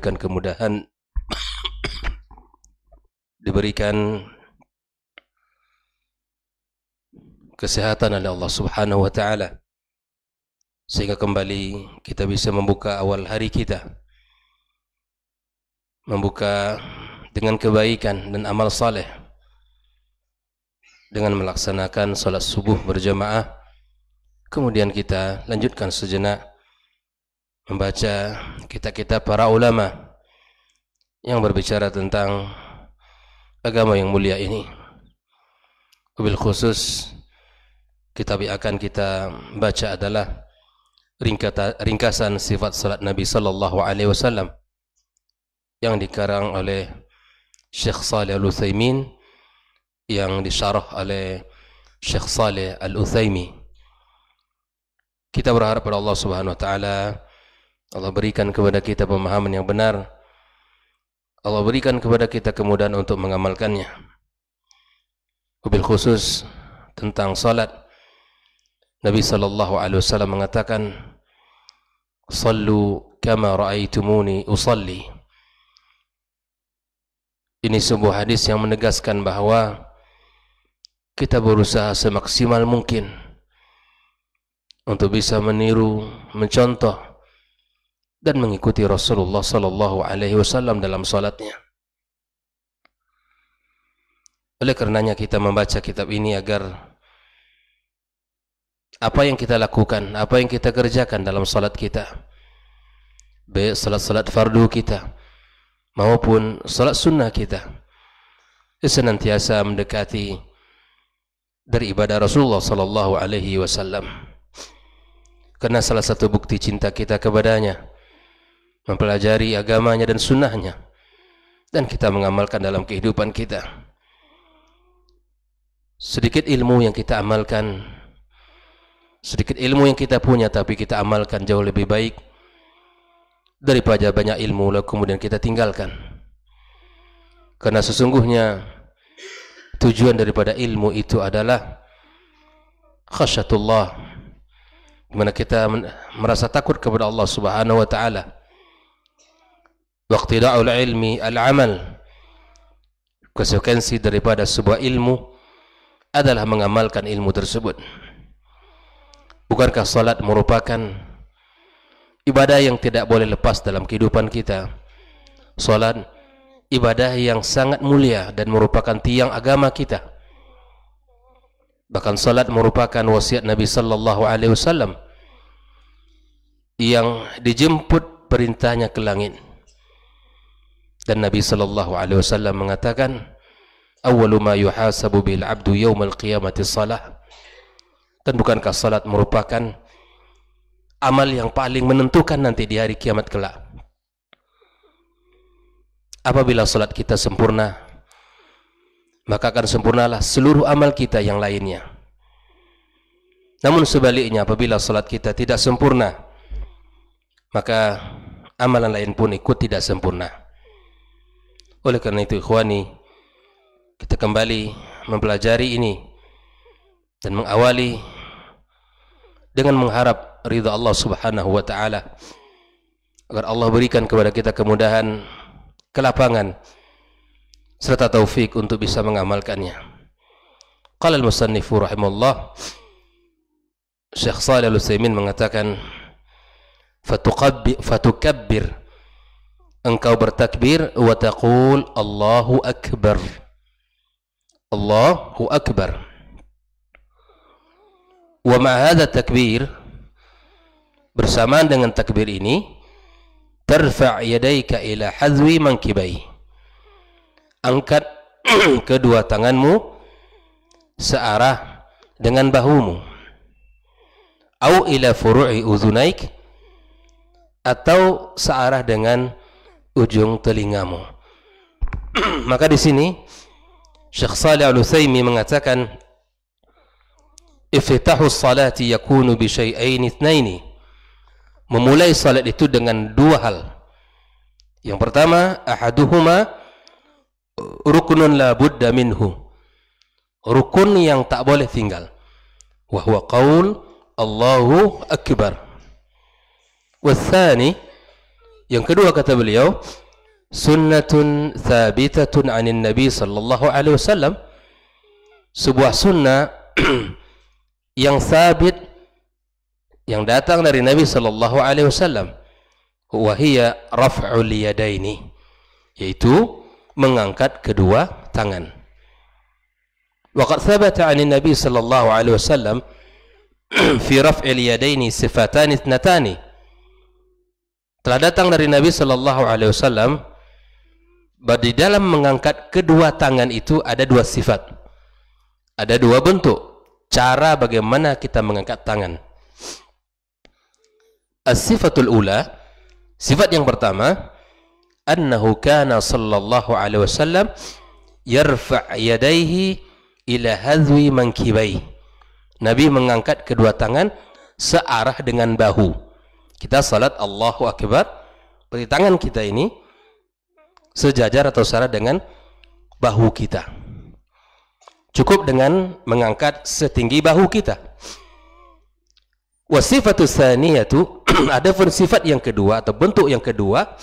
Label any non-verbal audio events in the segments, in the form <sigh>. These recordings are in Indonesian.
diberikan kemudahan diberikan kesehatan oleh Allah Subhanahu wa taala sehingga kembali kita bisa membuka awal hari kita membuka dengan kebaikan dan amal saleh dengan melaksanakan salat subuh berjamaah kemudian kita lanjutkan sejenak membaca kitab-kitab para ulama yang berbicara tentang agama yang mulia ini. Bil khusus kitab yang akan kita baca adalah ringkasan sifat salat Nabi sallallahu alaihi wasallam yang dikarang oleh Syekh Saleh Al-Utsaimin yang disyarah oleh Syekh Saleh Al-Utsaimi. Kita berharap pada Allah Subhanahu wa taala Allah berikan kepada kita pemahaman yang benar. Allah berikan kepada kita kemudahan untuk mengamalkannya. Mobil khusus tentang salat. Nabi sallallahu alaihi wasallam mengatakan, "Sallu kama raaitumuni usalli." Ini sebuah hadis yang menegaskan bahawa kita berusaha semaksimal mungkin untuk bisa meniru, mencontoh dan mengikuti Rasulullah Sallallahu Alaihi Wasallam dalam solatnya. Oleh karenanya kita membaca kitab ini agar apa yang kita lakukan, apa yang kita kerjakan dalam solat kita, baik solat-solat fardu kita maupun solat sunnah kita, senantiasa mendekati dari ibadah Rasulullah Sallallahu Alaihi Wasallam. Karena salah satu bukti cinta kita kepadanya mempelajari agamanya dan sunnahnya dan kita mengamalkan dalam kehidupan kita sedikit ilmu yang kita amalkan sedikit ilmu yang kita punya tapi kita amalkan jauh lebih baik daripada banyak ilmu lalu kemudian kita tinggalkan karena sesungguhnya tujuan daripada ilmu itu adalah khasyatullah di mana kita merasa takut kepada Allah Subhanahu wa taala waqtida'ul ilmi al-amal konsekuensi daripada sebuah ilmu adalah mengamalkan ilmu tersebut bukankah salat merupakan ibadah yang tidak boleh lepas dalam kehidupan kita salat ibadah yang sangat mulia dan merupakan tiang agama kita bahkan salat merupakan wasiat Nabi sallallahu alaihi wasallam yang dijemput perintahnya ke langit dan Nabi sallallahu alaihi wasallam mengatakan, "Awwalu ma yuhasabu bil 'abdu yaumal qiyamati shalah." Dan bukankah salat merupakan amal yang paling menentukan nanti di hari kiamat kelak? Apabila salat kita sempurna, maka akan sempurnalah seluruh amal kita yang lainnya. Namun sebaliknya apabila salat kita tidak sempurna, maka amalan lain pun ikut tidak sempurna. Oleh karena itu ikhwani, kita kembali mempelajari ini dan mengawali dengan mengharap ridha Allah Subhanahu wa taala agar Allah berikan kepada kita kemudahan, kelapangan serta taufik untuk bisa mengamalkannya. Qala al-musannifu rahimahullah Syekh Shalih Al-Utsaimin mengatakan fatuqabbir fatukabbir engkau bertakbir wa taqul Allahu akbar. Allahu akbar. Wa ma hadha takbir bersamaan dengan takbir ini tarfa' yadayka ila hazwi mankibai. Angkat <clears throat> kedua tanganmu searah dengan bahumu. Au ila furu'i uzunaik atau searah dengan ujung telingamu. <clears throat> Maka di sini Syekh Shalih Al-Utsaimi mengatakan iftahu salati yakunu bi syai'ain itsnain. Memulai salat itu dengan dua hal. Yang pertama, ahaduhuma rukunun la budda minhu. Rukun yang tak boleh tinggal. Wa huwa qaul Allahu akbar. Wa tsani Yang kedua kata beliau, sunnatun thabitatun anin Nabi sallallahu alaihi wasallam sebuah sunnah <clears throat> yang sabit yang datang dari Nabi sallallahu alaihi wasallam wahia raf'ul yadaini yaitu mengangkat kedua tangan waqad thabata 'an nabi sallallahu alaihi wasallam <clears throat> fi raf'il yadaini sifatani ithnatani telah datang dari Nabi Sallallahu Alaihi Wasallam bahawa di dalam mengangkat kedua tangan itu ada dua sifat ada dua bentuk cara bagaimana kita mengangkat tangan as-sifatul ula sifat yang pertama annahu kana sallallahu alaihi wasallam yarfa' yadaihi ila hadwi mankibai nabi mengangkat kedua tangan searah dengan bahu kita salat Allahu Akbar berarti tangan kita ini sejajar atau setara dengan bahu kita cukup dengan mengangkat setinggi bahu kita wasifatu saniyatu <clears throat> ada pun sifat yang kedua atau bentuk yang kedua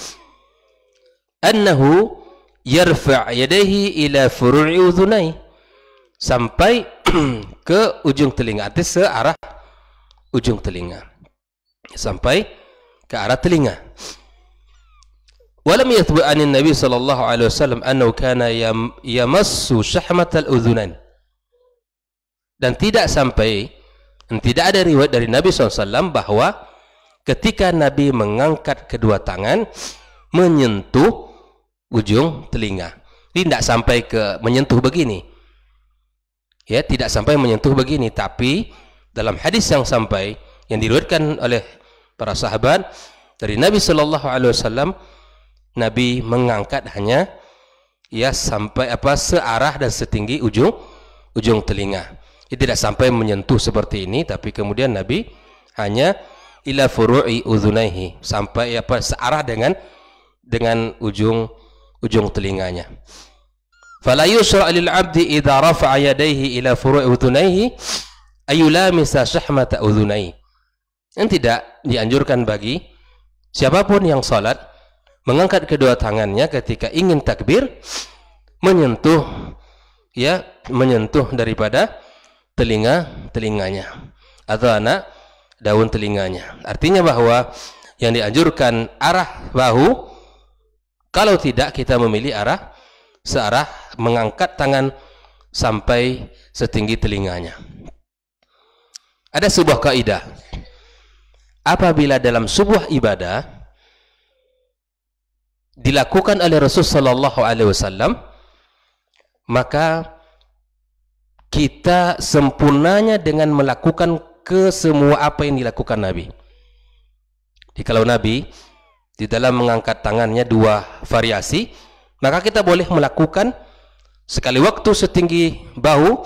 annahu yarfa' yadaihi ila furu'i udhunai sampai <clears throat> ke ujung telinga artinya searah ujung telinga sampai ke arah telinga. Walam yathbu an Nabi sallallahu alaihi wasallam annahu kana yamassu syahmatal udhunain. Dan tidak sampai tidak ada riwayat dari Nabi SAW bahwa ketika Nabi mengangkat kedua tangan menyentuh ujung telinga. tidak sampai ke menyentuh begini. Ya, tidak sampai menyentuh begini, tapi dalam hadis yang sampai yang diriwayatkan oleh para sahabat dari Nabi sallallahu alaihi wasallam Nabi mengangkat hanya ya sampai apa searah dan setinggi ujung ujung telinga. Ia tidak sampai menyentuh seperti ini tapi kemudian Nabi hanya ila furu'i udhunaihi sampai apa searah dengan dengan ujung ujung telinganya. Fala yusra' lil 'abdi idza rafa'a yadayhi ila furu'i udhunaihi ayulamisa shahmata udhunaihi yang tidak dianjurkan bagi siapapun yang sholat mengangkat kedua tangannya ketika ingin takbir menyentuh ya menyentuh daripada telinga telinganya atau anak daun telinganya. Artinya bahwa yang dianjurkan arah bahu kalau tidak kita memilih arah searah mengangkat tangan sampai setinggi telinganya. Ada sebuah kaidah apabila dalam sebuah ibadah dilakukan oleh Rasul Sallallahu Alaihi Wasallam maka kita sempurnanya dengan melakukan ke semua apa yang dilakukan Nabi. Jadi kalau Nabi di dalam mengangkat tangannya dua variasi, maka kita boleh melakukan sekali waktu setinggi bahu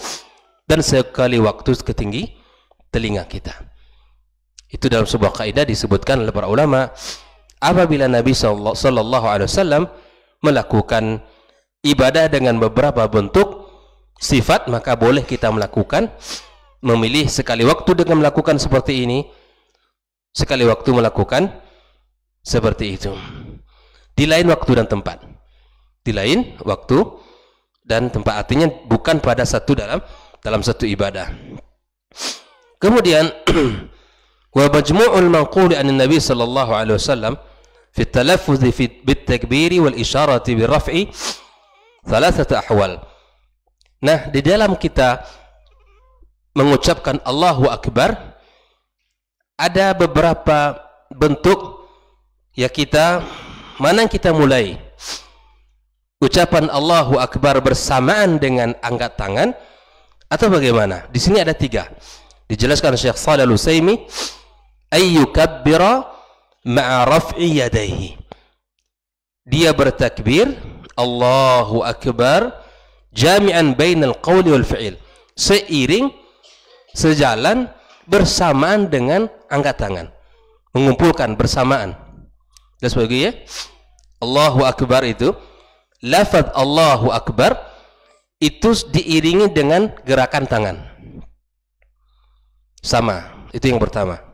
dan sekali waktu setinggi telinga kita. Itu dalam sebuah kaidah disebutkan oleh para ulama apabila Nabi saw alaihi wasallam melakukan ibadah dengan beberapa bentuk sifat maka boleh kita melakukan memilih sekali waktu dengan melakukan seperti ini sekali waktu melakukan seperti itu di lain waktu dan tempat di lain waktu dan tempat artinya bukan pada satu dalam dalam satu ibadah kemudian <clears throat> wa majmu'ul maqul Nabi sallallahu alaihi wasallam fi talaffuz fi bitakbiri wal isyarati bi raf'i ahwal. Nah, di dalam kita mengucapkan Allahu akbar ada beberapa bentuk ya kita mana kita mulai ucapan Allahu akbar bersamaan dengan angkat tangan atau bagaimana? Di sini ada tiga. Dijelaskan Syekh Shalal Utsaimin ayyukabbira ma'a raf'i dia bertakbir Allahu akbar jami'an bainal qawli wal fi'il seiring sejalan bersamaan dengan angkat tangan mengumpulkan bersamaan dan sebagainya Allahu akbar itu lafad Allahu akbar itu diiringi dengan gerakan tangan sama itu yang pertama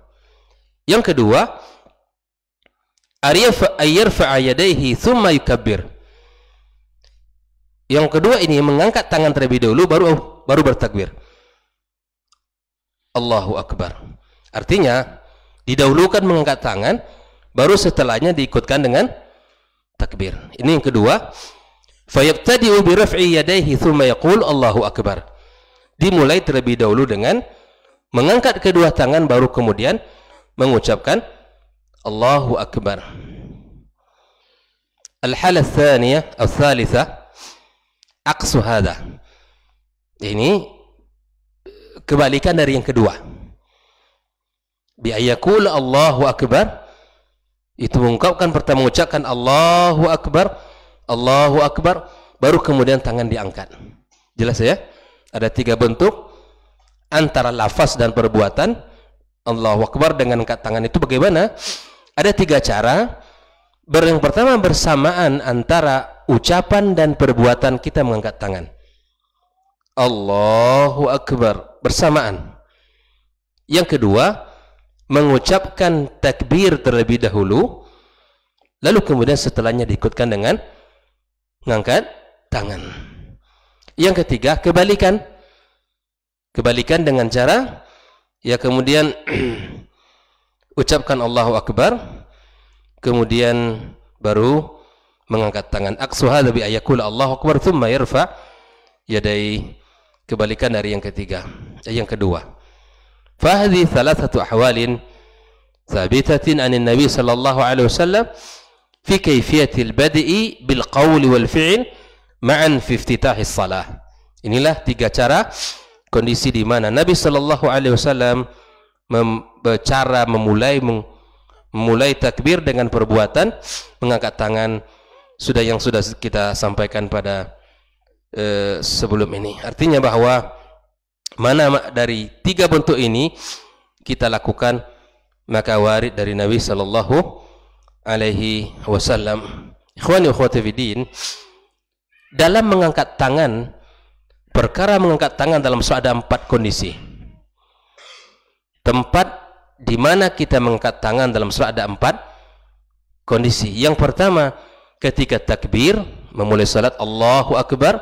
yang kedua, ayir yadayhi thumma yukabbir. Yang kedua ini mengangkat tangan terlebih dahulu baru baru bertakbir. Allahu akbar. Artinya didahulukan mengangkat tangan baru setelahnya diikutkan dengan takbir. Ini yang kedua. Fayabtadi'u bi raf'i yadayhi thumma yaqul Allahu akbar. Dimulai terlebih dahulu dengan mengangkat kedua tangan baru kemudian mengucapkan Allahu Akbar. Al-hala atau thalithah aqsu hadha. Ini kebalikan dari yang kedua. Bi Allahu Akbar itu mengungkapkan pertama mengucapkan Allahu Akbar, Allahu Akbar, baru kemudian tangan diangkat. Jelas ya? Ada tiga bentuk antara lafaz dan perbuatan Allahu Akbar dengan angkat tangan itu bagaimana? Ada tiga cara. Yang pertama bersamaan antara ucapan dan perbuatan kita mengangkat tangan. Allahu Akbar bersamaan. Yang kedua, mengucapkan takbir terlebih dahulu lalu kemudian setelahnya diikutkan dengan mengangkat tangan. Yang ketiga, kebalikan. Kebalikan dengan cara ya kemudian <clears throat> ucapkan Allahu Akbar kemudian baru mengangkat tangan aksuha lebih ayakul Allahu Akbar thumma yarfa yadai kebalikan dari yang ketiga eh, yang kedua fahdi thalathatu ahwalin thabitatin anin nabi sallallahu alaihi wasallam fi kaifiyatil badi'i bil qawli wal fi'il ma'an fi iftitahis salah inilah tiga cara kondisi di mana Nabi Shallallahu Alaihi Wasallam cara memulai memulai takbir dengan perbuatan mengangkat tangan sudah yang sudah kita sampaikan pada eh, sebelum ini artinya bahwa mana dari tiga bentuk ini kita lakukan maka warid dari Nabi Shallallahu Alaihi Wasallam. Ikhwan dalam mengangkat tangan perkara mengangkat tangan dalam ada empat kondisi tempat di mana kita mengangkat tangan dalam ada empat kondisi yang pertama ketika takbir memulai salat Allahu Akbar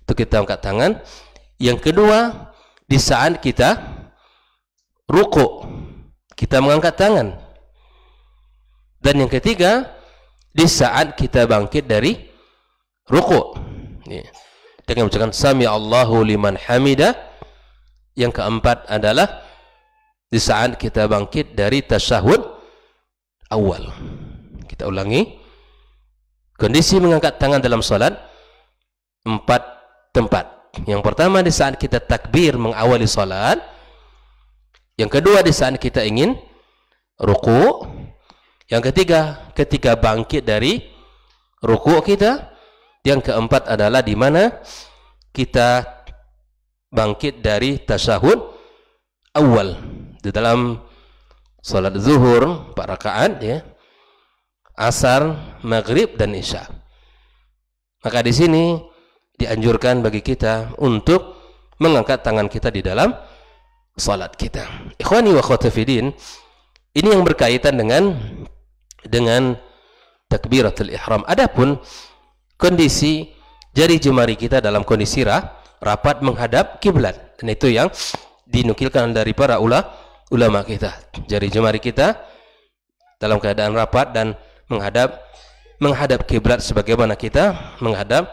itu kita angkat tangan yang kedua di saat kita ruku kita mengangkat tangan dan yang ketiga di saat kita bangkit dari ruku yeah. dengan mengucapkan sami Allahu liman hamida". yang keempat adalah di saat kita bangkit dari tasyahud awal kita ulangi kondisi mengangkat tangan dalam solat empat tempat yang pertama di saat kita takbir mengawali solat yang kedua di saat kita ingin ruku' yang ketiga ketika bangkit dari ruku' kita Yang keempat adalah di mana kita bangkit dari tasyahud awal di dalam salat zuhur empat rakaat ya asar maghrib dan isya maka di sini dianjurkan bagi kita untuk mengangkat tangan kita di dalam salat kita ikhwani wa khotifidin ini yang berkaitan dengan dengan takbiratul ihram adapun kondisi jari jemari kita dalam kondisi rah, rapat menghadap kiblat. Dan itu yang dinukilkan dari para ula, ulama kita. Jari jemari kita dalam keadaan rapat dan menghadap menghadap kiblat sebagaimana kita menghadap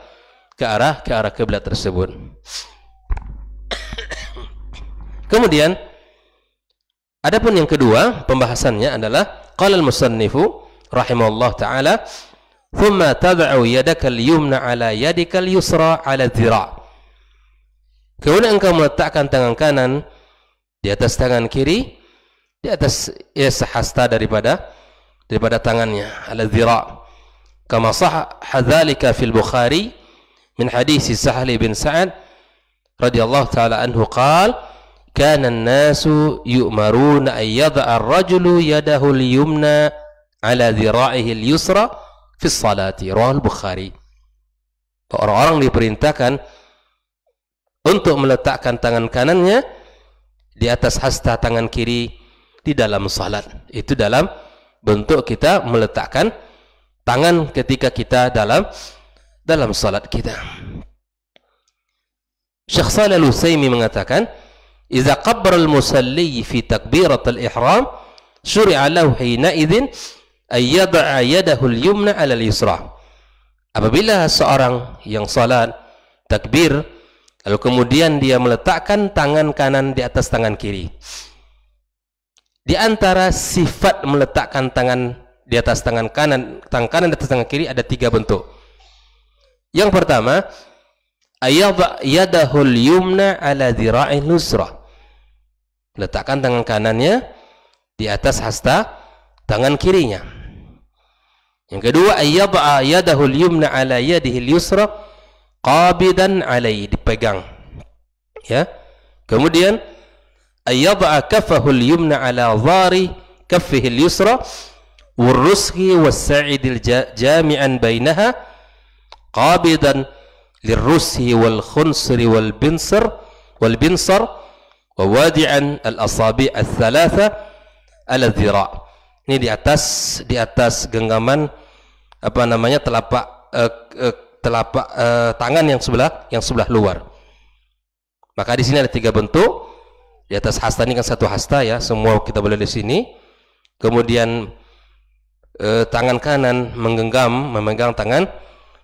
ke arah ke arah kiblat tersebut. Kemudian adapun yang kedua pembahasannya adalah qala al-musannifu taala ثم تضع يدك اليمنى على يدك اليسرى على الذراع kemudian engkau meletakkan tangan kanan di atas tangan kiri di atas ya sahasta daripada daripada tangannya ala dhira kama sah hadzalika fil bukhari min hadis sahl bin sa'ad radhiyallahu taala anhu qala كان الناس يؤمرون أن يضع الرجل يده اليمنى على ذراعه اليسرى fi salati rawal Bukhari orang-orang diperintahkan untuk meletakkan tangan kanannya di atas hasta tangan kiri di dalam salat itu dalam bentuk kita meletakkan tangan ketika kita dalam dalam salat kita Syekh Shalal Utsaimin mengatakan, "Jika qabr al-musalli fi al ihram, syuri'a lahu hina idzin ayyada'a yumna 'alal yusra. Apabila seorang yang salat takbir lalu kemudian dia meletakkan tangan kanan di atas tangan kiri. Di antara sifat meletakkan tangan di atas tangan kanan, tangan kanan di atas tangan kiri ada tiga bentuk. Yang pertama, ayadha yumna 'ala dhira'il nusra. Letakkan tangan kanannya di atas hasta tangan kirinya. Yang kedua, yad'a yadahu al-yumna ala yadihi al-yusra qabidan alaihi, dipegang. Ya. Kemudian yad'a kafahu al-yumna ala dhari kaffihi al-yusra والرسغ والسعد جامعا بينها قابضا للرسه والخنصر والبنصر والبنصر ووادعا الأصابع الثلاثة على الذراع ini di atas di atas genggaman apa namanya telapak eh, eh, telapak eh, tangan yang sebelah yang sebelah luar maka di sini ada tiga bentuk di atas hasta ini kan satu hasta ya semua kita boleh di sini kemudian eh, tangan kanan menggenggam memegang tangan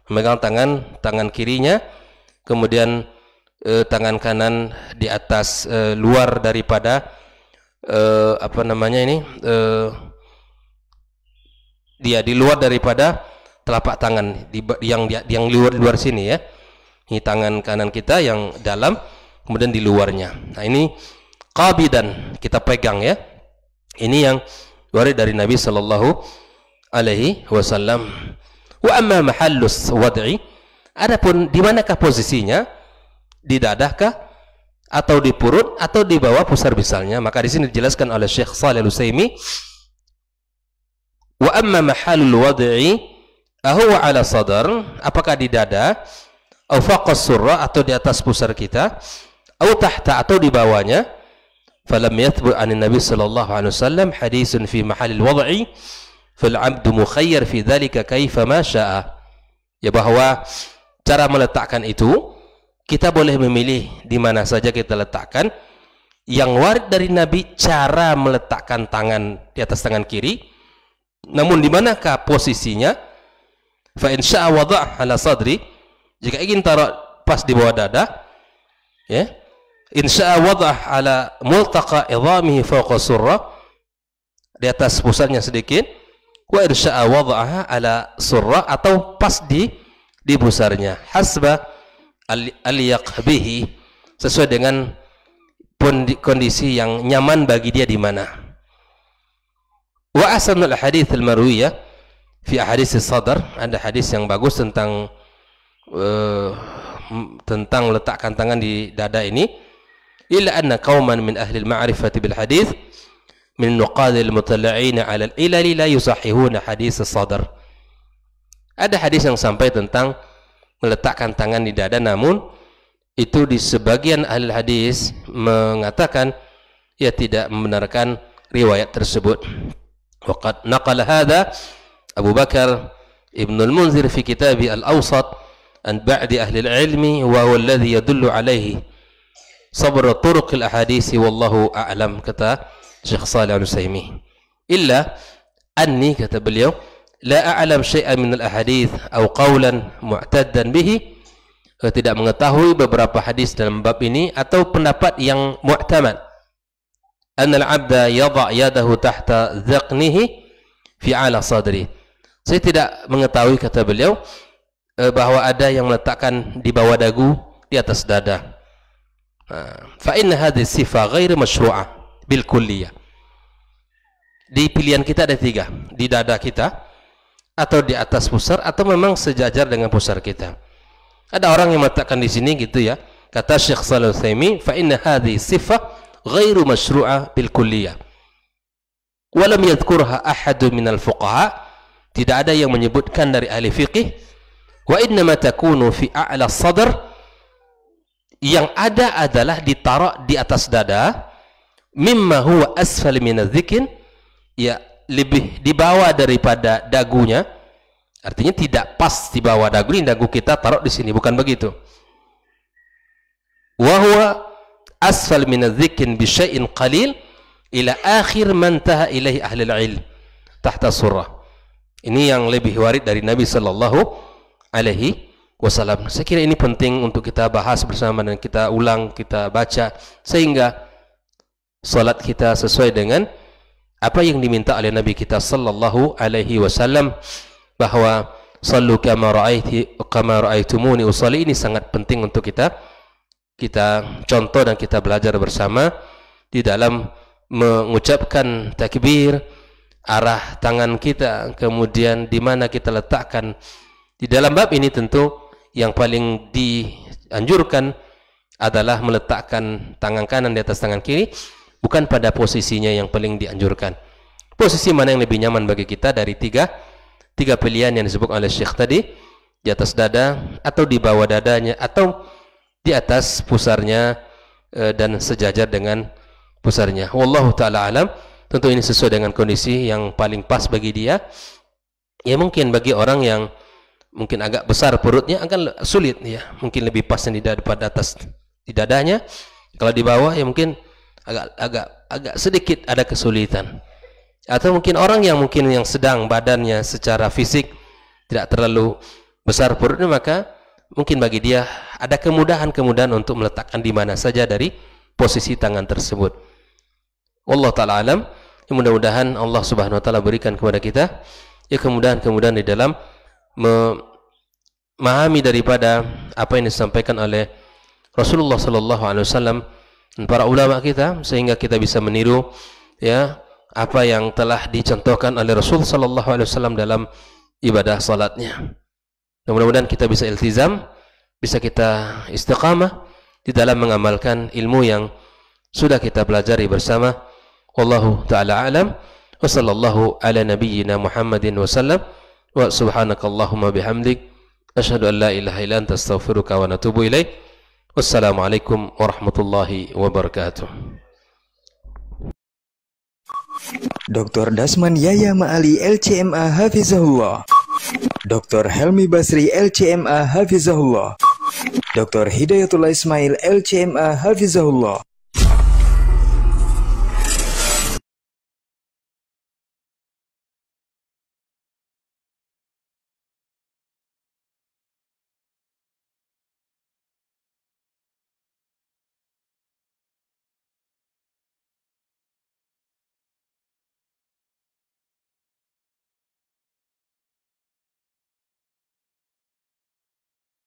memegang tangan tangan kirinya kemudian eh, tangan kanan di atas eh, luar daripada eh, apa namanya ini eh, dia di luar daripada telapak tangan di, yang di, yang luar di luar sini ya ini tangan kanan kita yang dalam kemudian di luarnya nah ini dan kita pegang ya ini yang warid dari Nabi shallallahu alaihi wasallam wa amma mahallus wad'i adapun di manakah posisinya di dadahkah atau di perut atau di bawah pusar misalnya maka di sini dijelaskan oleh Syekh Shalih Al-Utsaimin Wa amma mahalul wad'i ahuwa ala sadar, apakah di dada? Au faqas surra atau di atas pusar kita? Au tahta atau di bawahnya? Falam yathbut anin Nabi sallallahu alaihi wasallam hadisun fi mahalil wad'i fal 'abdu mukhayyar fi dhalika kaifa ma syaa. Ya bahwa cara meletakkan itu kita boleh memilih di mana saja kita letakkan yang warid dari Nabi cara meletakkan tangan di atas tangan kiri namun di manakah posisinya? Fa in ala sadri. Jika ingin taruh pas di bawah dada, ya. insya syaa ala multaqa idhamihi fawqa surrah. Di atas pusatnya sedikit. Wa insya syaa ala surrah atau pas di di pusarnya. Hasba al bihi sesuai dengan kondisi yang nyaman bagi dia di mana. وأحسن الأحاديث المروية في أحاديث sadar ada hadis yang bagus tentang uh, tentang letakkan tangan di dada ini illa anna qauman min ahli al-ma'rifati bil Hadith, min nuqad al-mutalla'in 'ala al-ilal la yusahihuna hadis as-sadr ada hadis yang sampai tentang meletakkan tangan di dada namun itu di sebagian ahli hadis mengatakan ia tidak membenarkan riwayat tersebut وقد نقل هذا أبو بكر ابن المنذر في كتاب الأوسط عن بعد أهل العلم وهو الذي يدل عليه صبر طرق الأحاديث والله أعلم كتا شيخ صالح نسيمي إلا أني كتب اليوم لا أعلم شيئا من الأحاديث أو قولا معتدا به tidak mengetahui beberapa hadis dalam bab ini atau pendapat yang mu'tamad أن العبد يضع يده تحت ذقنه في fi صدره sadri. Saya tidak mengetahui kata beliau eh, bahwa ada yang meletakkan di bawah dagu di atas dada. Ah, fa inna hadhihi sifah ghairu masyru'ah bil kulliyah. Di pilihan kita ada tiga, di dada kita atau di atas pusar atau memang sejajar dengan pusar kita. Ada orang yang meletakkan di sini gitu ya. Kata Syekh Salusaimi, fa inna hadhi sifah غير masyru'a بالكلية ولم يذكرها أحد من الفقهاء Tidak ada yang menyebutkan dari ahli fiqih. Wa innama takunu fi a'la Yang ada adalah ditaruh di atas dada. Mimma huwa asfal minadh-dhikin. Ya, lebih di bawah daripada dagunya. Artinya tidak pas di bawah dagu ini dagu kita taruh di sini bukan begitu asfal minadhikin bisya'in qalil ila akhir mantaha ilaihi ahlul ilm tahta surah ini yang lebih warid dari Nabi sallallahu alaihi wasallam saya kira ini penting untuk kita bahas bersama dan kita ulang kita baca sehingga salat kita sesuai dengan apa yang diminta oleh Nabi kita sallallahu alaihi wasallam bahwa sallu kama ra'aiti kama ra'aitumuni usalli ini sangat penting untuk kita kita contoh dan kita belajar bersama di dalam mengucapkan takbir arah tangan kita kemudian di mana kita letakkan di dalam bab ini tentu yang paling dianjurkan adalah meletakkan tangan kanan di atas tangan kiri bukan pada posisinya yang paling dianjurkan posisi mana yang lebih nyaman bagi kita dari tiga tiga pilihan yang disebut oleh Syekh tadi di atas dada atau di bawah dadanya atau di atas pusarnya e, dan sejajar dengan pusarnya. Wallahu taala alam. Tentu ini sesuai dengan kondisi yang paling pas bagi dia. Ya mungkin bagi orang yang mungkin agak besar perutnya akan sulit ya. Mungkin lebih pas di daripada atas di dadanya. Kalau di bawah ya mungkin agak agak agak sedikit ada kesulitan. Atau mungkin orang yang mungkin yang sedang badannya secara fisik tidak terlalu besar perutnya maka mungkin bagi dia ada kemudahan-kemudahan untuk meletakkan di mana saja dari posisi tangan tersebut. Allah taala alam. Ya, mudah-mudahan Allah Subhanahu wa taala berikan kepada kita ya kemudahan-kemudahan di dalam memahami daripada apa yang disampaikan oleh Rasulullah sallallahu alaihi wasallam dan para ulama kita sehingga kita bisa meniru ya apa yang telah dicontohkan oleh Rasul sallallahu alaihi wasallam dalam ibadah salatnya. Dan mudah-mudahan kita bisa iltizam, bisa kita istiqamah di dalam mengamalkan ilmu yang sudah kita pelajari bersama. Wallahu taala alam. wassallallahu ala nabiyyina Muhammadin wa Wa subhanakallahumma bihamdik ashadu an la ilaha illa anta wa natubu ilaik. Wassalamualaikum warahmatullahi wabarakatuh. Dr. Dasman Yaya Ma'ali LCMA Hafizahullah Dr. Helmi Basri LCMA Hafizahullah Dr. Hidayatullah Ismail LCMA Hafizahullah